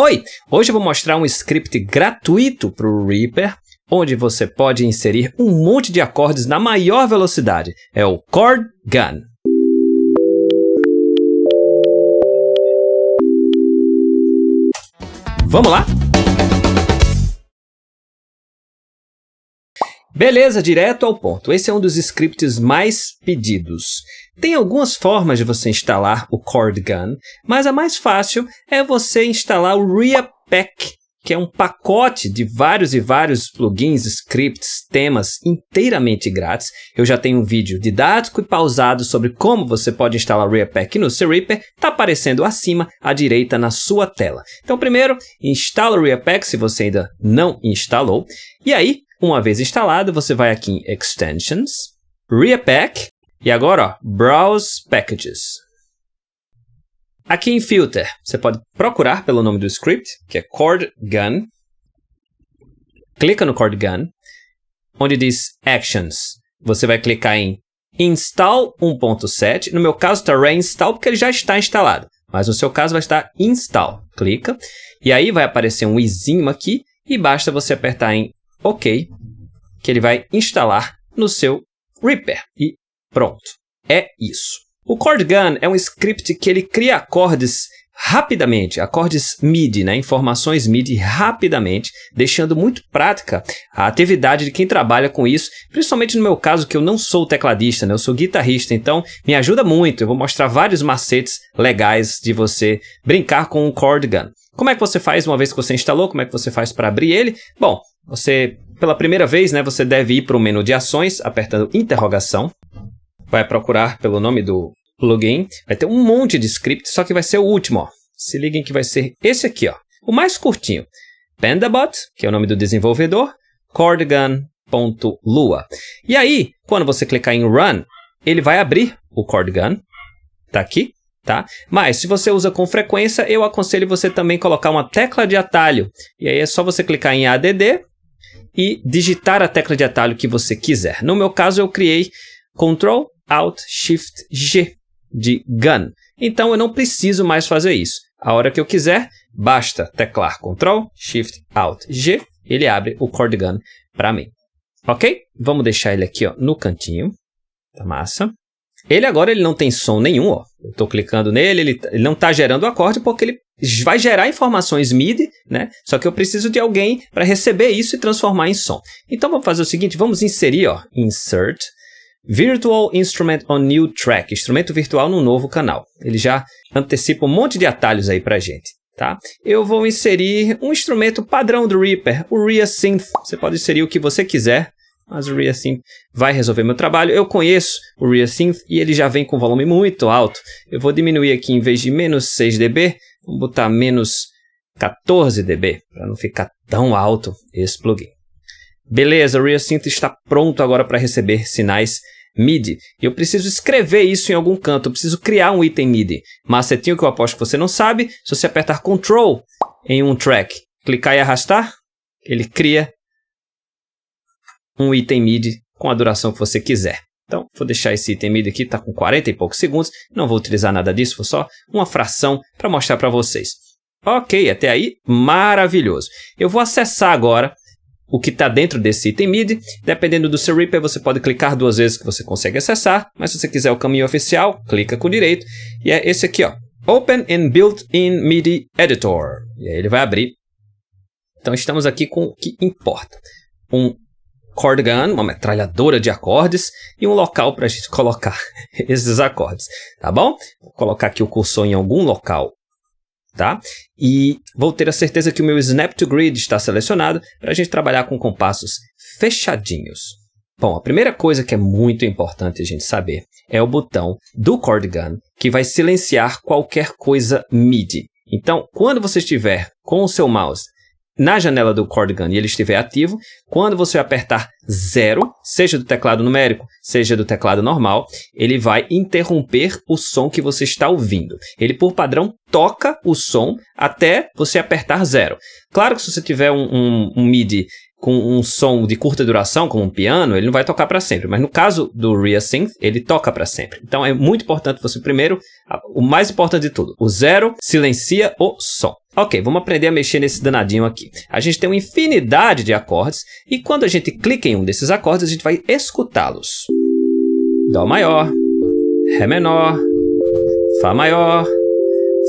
Oi, hoje eu vou mostrar um script gratuito para o Reaper, onde você pode inserir um monte de acordes na maior velocidade. É o Chord Gun. Vamos lá? Beleza, direto ao ponto. Esse é um dos scripts mais pedidos. Tem algumas formas de você instalar o CordGun, mas a mais fácil é você instalar o ReaPack, que é um pacote de vários e vários plugins, scripts, temas inteiramente grátis. Eu já tenho um vídeo didático e pausado sobre como você pode instalar o Reapack no seu Reaper, está aparecendo acima à direita na sua tela. Então, primeiro, instala o Reapack se você ainda não instalou, e aí uma vez instalado, você vai aqui em Extensions, Reapack e agora ó, Browse Packages. Aqui em Filter, você pode procurar pelo nome do script, que é Cord Gun. Clica no Cord Gun, onde diz Actions. Você vai clicar em Install 1.7. No meu caso está Reinstall, porque ele já está instalado. Mas no seu caso vai estar Install. Clica. E aí vai aparecer um izinho aqui e basta você apertar em OK, que ele vai instalar no seu Reaper. E pronto, é isso. O Chord Gun é um script que ele cria acordes rapidamente, acordes MIDI, né, informações MIDI rapidamente, deixando muito prática a atividade de quem trabalha com isso, principalmente no meu caso que eu não sou tecladista, né, eu sou guitarrista, então me ajuda muito. Eu vou mostrar vários macetes legais de você brincar com o Chord Gun. Como é que você faz uma vez que você instalou? Como é que você faz para abrir ele? Bom, você, pela primeira vez, né, você deve ir para o menu de ações, apertando interrogação. Vai procurar pelo nome do plugin. Vai ter um monte de script, só que vai ser o último, ó. Se liguem que vai ser esse aqui, ó. O mais curtinho. Pandabot, que é o nome do desenvolvedor, cordgun.lua. E aí, quando você clicar em Run, ele vai abrir o Cordgun, Tá aqui, tá? Mas se você usa com frequência, eu aconselho você também colocar uma tecla de atalho. E aí é só você clicar em ADD e digitar a tecla de atalho que você quiser. No meu caso, eu criei Ctrl Alt Shift G de Gun. Então eu não preciso mais fazer isso. A hora que eu quiser, basta teclar Ctrl Shift Alt G, ele abre o Cord Gun para mim. OK? Vamos deixar ele aqui, ó, no cantinho Tá massa. Ele agora ele não tem som nenhum, ó estou clicando nele, ele, ele não está gerando o acorde porque ele vai gerar informações MIDI, né? Só que eu preciso de alguém para receber isso e transformar em som. Então vamos fazer o seguinte, vamos inserir, ó, insert virtual instrument on new track, instrumento virtual no novo canal. Ele já antecipa um monte de atalhos aí para gente, tá? Eu vou inserir um instrumento padrão do Reaper, o Ria Synth. Você pode inserir o que você quiser mas o ReaSynth vai resolver meu trabalho. Eu conheço o ReaSynth e ele já vem com volume muito alto. Eu vou diminuir aqui em vez de menos 6 dB, vou botar menos 14 dB, para não ficar tão alto esse plugin. Beleza, o ReaSynth está pronto agora para receber sinais MIDI. Eu preciso escrever isso em algum canto, eu preciso criar um item MIDI. Macetinho que eu aposto que você não sabe, se você apertar Ctrl em um track, clicar e arrastar, ele cria um item MIDI com a duração que você quiser. Então, vou deixar esse item MIDI aqui, está com 40 e poucos segundos. Não vou utilizar nada disso, vou só uma fração para mostrar para vocês. Ok, até aí maravilhoso. Eu vou acessar agora o que está dentro desse item MIDI. Dependendo do seu Reaper, você pode clicar duas vezes que você consegue acessar. Mas se você quiser o caminho oficial, clica com o direito. E é esse aqui, ó. Open and Built-in MIDI Editor. E aí ele vai abrir. Então estamos aqui com o que importa. Um chord gun, uma metralhadora de acordes, e um local para a gente colocar esses acordes, tá bom? Vou colocar aqui o cursor em algum local, tá? E vou ter a certeza que o meu snap to grid está selecionado para a gente trabalhar com compassos fechadinhos. Bom, a primeira coisa que é muito importante a gente saber é o botão do chord gun que vai silenciar qualquer coisa MIDI. Então, quando você estiver com o seu mouse na janela do gun e ele estiver ativo, quando você apertar zero, seja do teclado numérico, seja do teclado normal, ele vai interromper o som que você está ouvindo. Ele, por padrão, toca o som até você apertar zero. Claro que se você tiver um, um, um MIDI com um som de curta duração, como um piano, ele não vai tocar para sempre. Mas no caso do ReaSynth, ele toca para sempre. Então é muito importante você primeiro, o mais importante de tudo, o zero silencia o som. Ok, vamos aprender a mexer nesse danadinho aqui. A gente tem uma infinidade de acordes e quando a gente clica em um desses acordes, a gente vai escutá-los. Dó maior, Ré menor, Fá maior,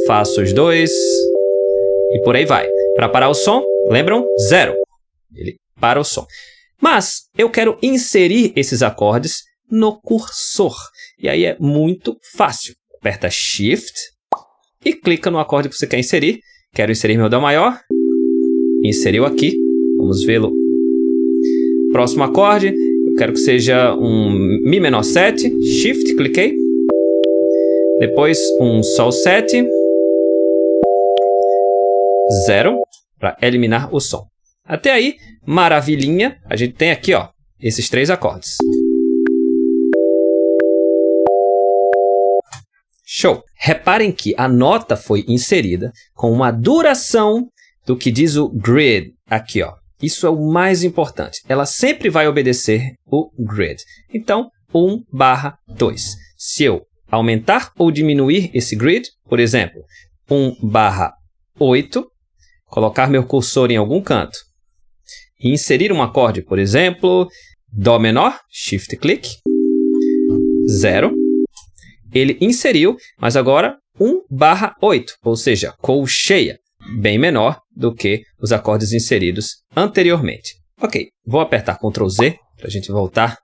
Fá sus 2 e por aí vai. Para parar o som, lembram? Zero. Ele para o som. Mas eu quero inserir esses acordes no cursor. E aí é muito fácil. Aperta Shift e clica no acorde que você quer inserir Quero inserir meu Dó maior. Inseriu aqui. Vamos vê-lo. Próximo acorde. Eu quero que seja um Mi menor 7. Shift, cliquei. Depois um Sol 7. Zero. Para eliminar o som. Até aí, maravilhinha. A gente tem aqui, ó, esses três acordes. Show! Reparem que a nota foi inserida com uma duração do que diz o grid aqui, ó. Isso é o mais importante. Ela sempre vai obedecer o grid. Então, 1 barra 2. Se eu aumentar ou diminuir esse grid, por exemplo, 1 barra 8, colocar meu cursor em algum canto e inserir um acorde, por exemplo, Dó menor, Shift clique, 0, ele inseriu, mas agora 1 barra 8, ou seja, colcheia, bem menor do que os acordes inseridos anteriormente. Ok, vou apertar Ctrl Z para a gente voltar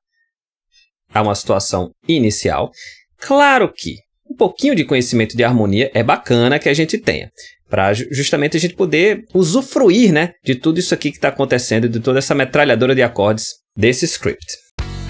a uma situação inicial. Claro que um pouquinho de conhecimento de harmonia é bacana que a gente tenha, para justamente a gente poder usufruir né, de tudo isso aqui que está acontecendo, de toda essa metralhadora de acordes desse script.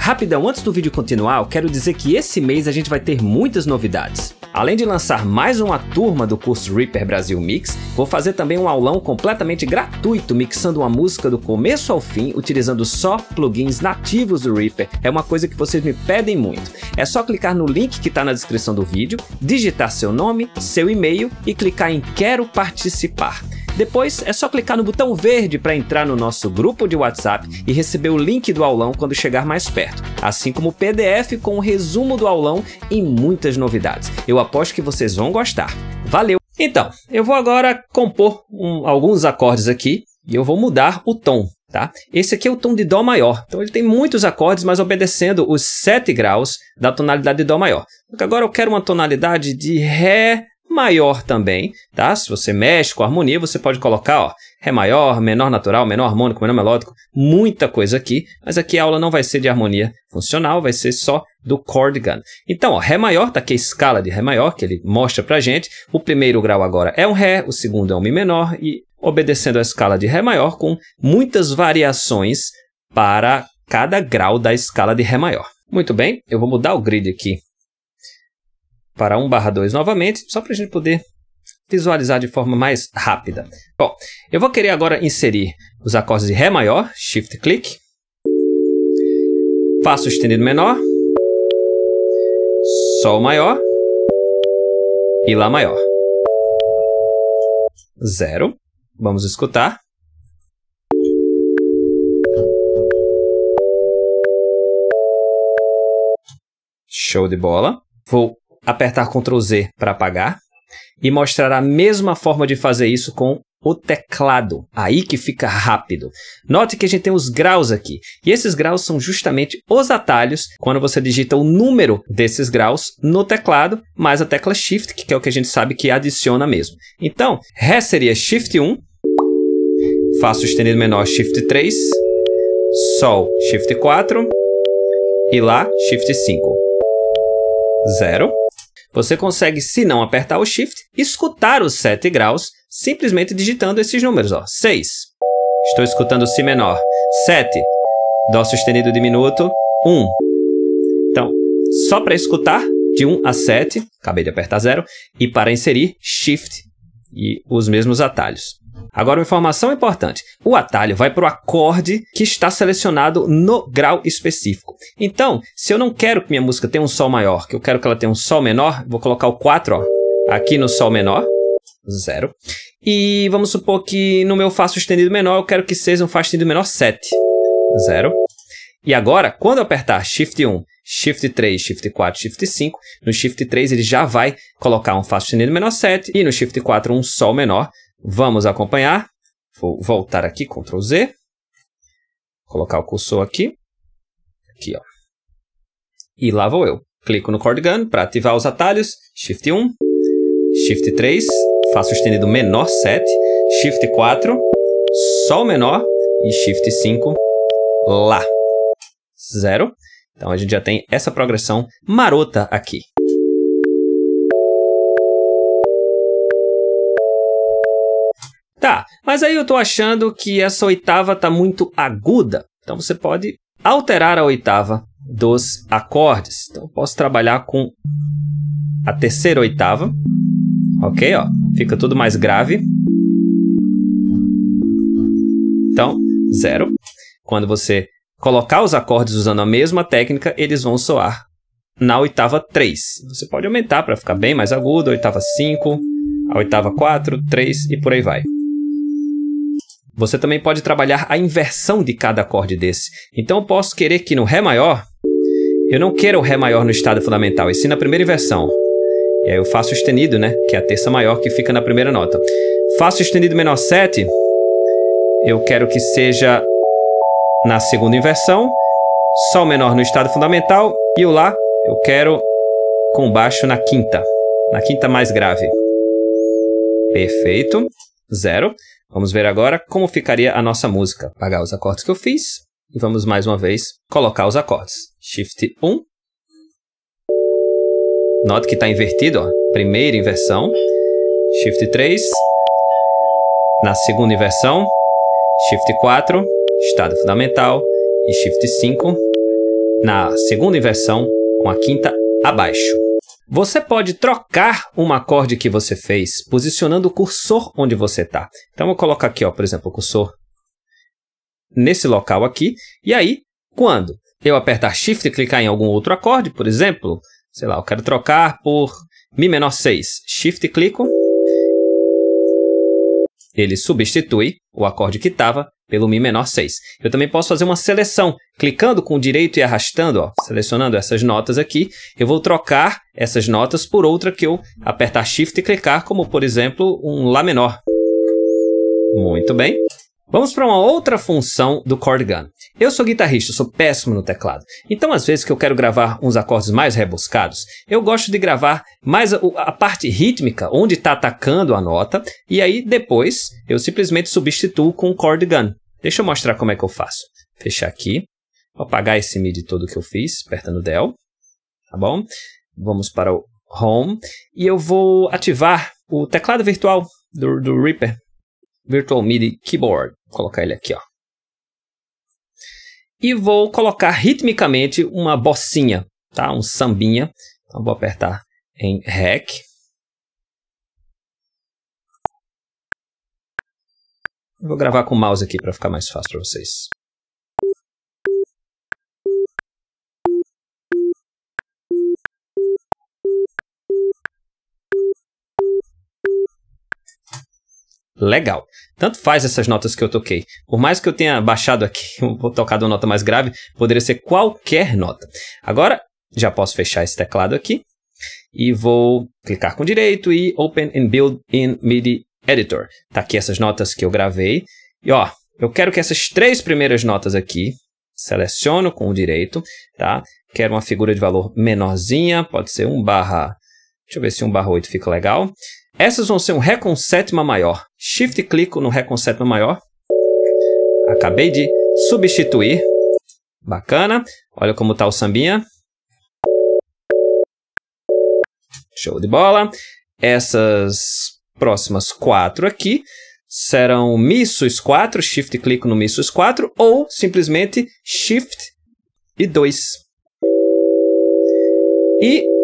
Rapidão, antes do vídeo continuar, eu quero dizer que esse mês a gente vai ter muitas novidades. Além de lançar mais uma turma do curso Reaper Brasil Mix, vou fazer também um aulão completamente gratuito mixando uma música do começo ao fim utilizando só plugins nativos do Reaper. É uma coisa que vocês me pedem muito. É só clicar no link que está na descrição do vídeo, digitar seu nome, seu e-mail e clicar em Quero Participar. Depois é só clicar no botão verde para entrar no nosso grupo de WhatsApp e receber o link do aulão quando chegar mais perto, assim como o PDF com o resumo do aulão e muitas novidades. Eu aposto que vocês vão gostar. Valeu! Então, eu vou agora compor um, alguns acordes aqui e eu vou mudar o tom. Tá? Esse aqui é o tom de Dó maior, então ele tem muitos acordes, mas obedecendo os 7 graus da tonalidade de Dó maior. Agora eu quero uma tonalidade de Ré maior também, tá? Se você mexe com a harmonia, você pode colocar, ó, Ré maior, menor natural, menor harmônico, menor melódico, muita coisa aqui, mas aqui a aula não vai ser de harmonia funcional, vai ser só do chord gun. Então, ó, Ré maior, tá aqui a escala de Ré maior que ele mostra pra gente. O primeiro grau agora é um Ré, o segundo é um Mi menor e obedecendo a escala de Ré maior com muitas variações para cada grau da escala de Ré maior. Muito bem, eu vou mudar o grid aqui para 1 barra 2 novamente, só para a gente poder visualizar de forma mais rápida. Bom, eu vou querer agora inserir os acordes de Ré maior, Shift clique, Fá sustenido menor, Sol maior e Lá maior. Zero. Vamos escutar. Show de bola. Vou apertar Ctrl Z para apagar e mostrar a mesma forma de fazer isso com o teclado, aí que fica rápido. Note que a gente tem os graus aqui, e esses graus são justamente os atalhos quando você digita o número desses graus no teclado, mais a tecla Shift, que é o que a gente sabe que adiciona mesmo. Então, Ré seria Shift 1, Fá sustenido menor Shift 3, Sol Shift 4 e Lá Shift 5. 0 você consegue, se não apertar o Shift, escutar os 7 graus simplesmente digitando esses números. Ó. 6. Estou escutando Si menor. 7. Dó sustenido diminuto. 1. Então, só para escutar, de 1 a 7, acabei de apertar 0, e para inserir, Shift e os mesmos atalhos. Agora, uma informação importante: o atalho vai para o acorde que está selecionado no grau específico. Então, se eu não quero que minha música tenha um Sol maior, que eu quero que ela tenha um Sol menor, vou colocar o 4 ó, aqui no Sol menor, 0. E vamos supor que no meu Fá sustenido menor eu quero que seja um Fá sustenido menor 7, 0. E agora, quando eu apertar Shift 1, Shift 3, Shift 4, Shift 5, no Shift 3 ele já vai colocar um Fá sustenido menor 7 e no Shift 4 um Sol menor Vamos acompanhar. Vou voltar aqui, Ctrl Z. Colocar o cursor aqui. Aqui, ó. E lá vou eu. Clico no Cord Gun para ativar os atalhos. Shift 1, Shift 3, Fá sustenido menor 7, Shift 4, Sol menor e Shift 5, Lá. Zero. Então a gente já tem essa progressão marota aqui. Tá, mas aí eu tô achando que essa oitava tá muito aguda. Então você pode alterar a oitava dos acordes. Então eu posso trabalhar com a terceira oitava. OK, ó. Fica tudo mais grave. Então, zero. Quando você colocar os acordes usando a mesma técnica, eles vão soar na oitava 3. Você pode aumentar para ficar bem mais agudo, a oitava 5, a oitava 4, 3 e por aí vai. Você também pode trabalhar a inversão de cada acorde desse. Então eu posso querer que no Ré maior, eu não queira o Ré maior no estado fundamental, e sim na primeira inversão. E aí eu faço estenido, né? Que é a terça maior que fica na primeira nota. Faço estenido menor 7, eu quero que seja na segunda inversão, Sol menor no estado fundamental e o Lá eu quero com baixo na quinta, na quinta mais grave. Perfeito. Zero. Vamos ver agora como ficaria a nossa música. Apagar os acordes que eu fiz e vamos mais uma vez colocar os acordes. Shift 1. Note que está invertido, ó. primeira inversão. Shift 3. Na segunda inversão, Shift 4, estado fundamental, e Shift 5, na segunda inversão, com a quinta abaixo. Você pode trocar um acorde que você fez, posicionando o cursor onde você está. Então, eu vou colocar aqui, ó, por exemplo, o cursor nesse local aqui. E aí, quando eu apertar Shift e clicar em algum outro acorde, por exemplo, sei lá, eu quero trocar por Mi menor 6. Shift e clico. Ele substitui o acorde que estava pelo Mi menor 6. Eu também posso fazer uma seleção. Clicando com o direito e arrastando, ó, selecionando essas notas aqui, eu vou trocar essas notas por outra que eu apertar Shift e clicar, como por exemplo um Lá menor. Muito bem. Vamos para uma outra função do chord gun. Eu sou guitarrista, sou péssimo no teclado. Então, às vezes que eu quero gravar uns acordes mais rebuscados, eu gosto de gravar mais a, a parte rítmica, onde está atacando a nota, e aí depois eu simplesmente substituo com o chord gun. Deixa eu mostrar como é que eu faço. Fechar aqui. Vou apagar esse MIDI todo que eu fiz, apertando Del. Tá bom? Vamos para o Home. E eu vou ativar o teclado virtual do, do Reaper. Virtual MIDI Keyboard. Vou colocar ele aqui, ó. E vou colocar ritmicamente uma bocinha, tá? Um sambinha. Então vou apertar em REC. Vou gravar com o mouse aqui para ficar mais fácil para vocês. Legal. Tanto faz essas notas que eu toquei. Por mais que eu tenha baixado aqui, vou tocado uma nota mais grave, poderia ser qualquer nota. Agora, já posso fechar esse teclado aqui. E vou clicar com direito e Open and Build in MIDI Editor. Tá aqui essas notas que eu gravei. E ó, eu quero que essas três primeiras notas aqui, seleciono com o direito, tá? Quero uma figura de valor menorzinha, pode ser 1 barra Deixa eu ver se um barra 8 fica legal. Essas vão ser um Ré com sétima maior. Shift clico no Ré com sétima maior. Acabei de substituir. Bacana. Olha como está o sambinha. Show de bola. Essas próximas quatro aqui serão Mi sus 4, Shift clico no Mi sus 4 ou simplesmente Shift e 2. E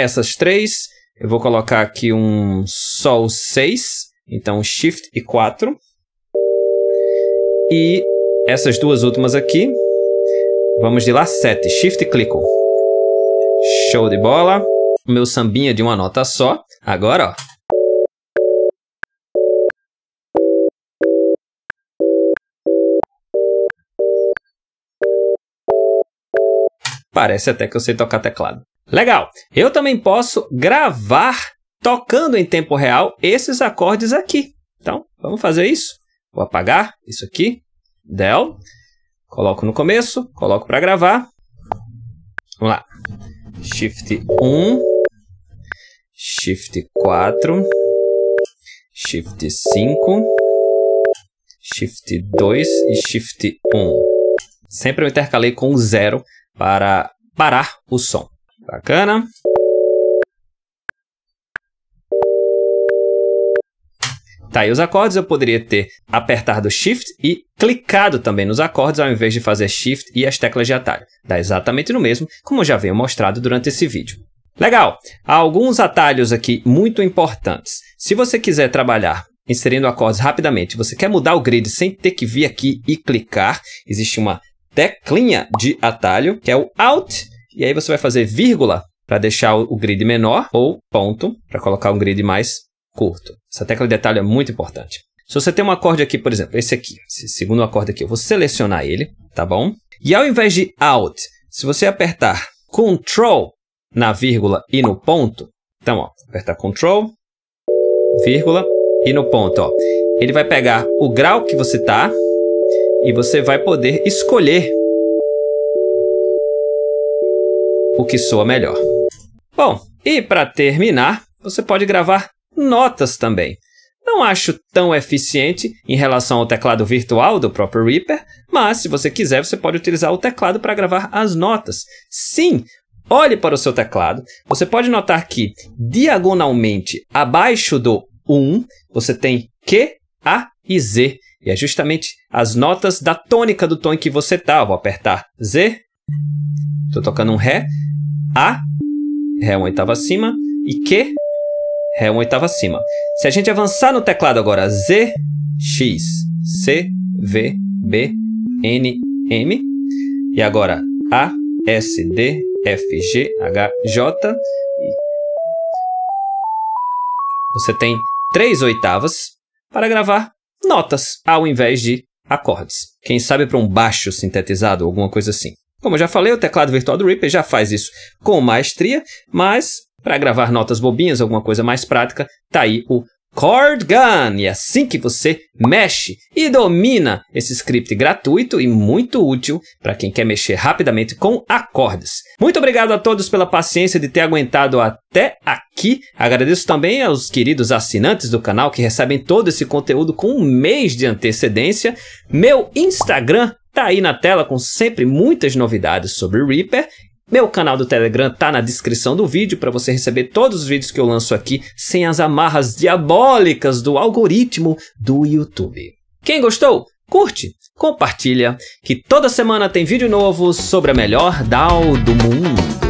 essas três. Eu vou colocar aqui um Sol 6. Então, Shift e 4. E essas duas últimas aqui. Vamos de lá 7. Shift e clico. Show de bola. Meu sambinha de uma nota só. Agora, ó. Parece até que eu sei tocar teclado. Legal! Eu também posso gravar tocando em tempo real esses acordes aqui. Então, vamos fazer isso. Vou apagar isso aqui, del, coloco no começo, coloco para gravar. Vamos lá. Shift 1, Shift 4, Shift 5, Shift 2 e Shift 1. Sempre eu intercalei com o zero para parar o som. Bacana. Tá, e os acordes eu poderia ter apertado Shift e clicado também nos acordes ao invés de fazer Shift e as teclas de atalho. Dá exatamente no mesmo, como já venho mostrado durante esse vídeo. Legal! Há alguns atalhos aqui muito importantes. Se você quiser trabalhar inserindo acordes rapidamente, você quer mudar o grid sem ter que vir aqui e clicar, existe uma teclinha de atalho, que é o Alt e aí você vai fazer vírgula para deixar o grid menor ou ponto para colocar um grid mais curto. Essa tecla de detalhe é muito importante. Se você tem um acorde aqui, por exemplo, esse aqui, esse segundo acorde aqui, eu vou selecionar ele, tá bom? E ao invés de Alt, se você apertar Ctrl na vírgula e no ponto, então, ó, apertar Ctrl, vírgula e no ponto, ó, ele vai pegar o grau que você tá e você vai poder escolher o que soa melhor. Bom, e para terminar, você pode gravar notas também. Não acho tão eficiente em relação ao teclado virtual do próprio Reaper, mas se você quiser, você pode utilizar o teclado para gravar as notas. Sim, olhe para o seu teclado. Você pode notar que diagonalmente abaixo do 1, você tem Q, A e Z. E é justamente as notas da tônica do tom em que você está. Vou apertar Z, Estou tocando um Ré, A, Ré uma oitava acima, e Q, Ré uma oitava acima. Se a gente avançar no teclado agora, Z, X, C, V, B, N, M, e agora A, S, D, F, G, H, J, você tem três oitavas para gravar notas ao invés de acordes. Quem sabe para um baixo sintetizado, alguma coisa assim. Como eu já falei, o teclado virtual do Reaper já faz isso com maestria, mas para gravar notas bobinhas, alguma coisa mais prática, tá aí o Chord Gun. E é assim que você mexe e domina esse script gratuito e muito útil para quem quer mexer rapidamente com acordes. Muito obrigado a todos pela paciência de ter aguentado até aqui. Agradeço também aos queridos assinantes do canal que recebem todo esse conteúdo com um mês de antecedência. Meu Instagram Tá aí na tela com sempre muitas novidades sobre Reaper. Meu canal do Telegram tá na descrição do vídeo para você receber todos os vídeos que eu lanço aqui sem as amarras diabólicas do algoritmo do YouTube. Quem gostou? Curte, compartilha, que toda semana tem vídeo novo sobre a melhor DAO do mundo.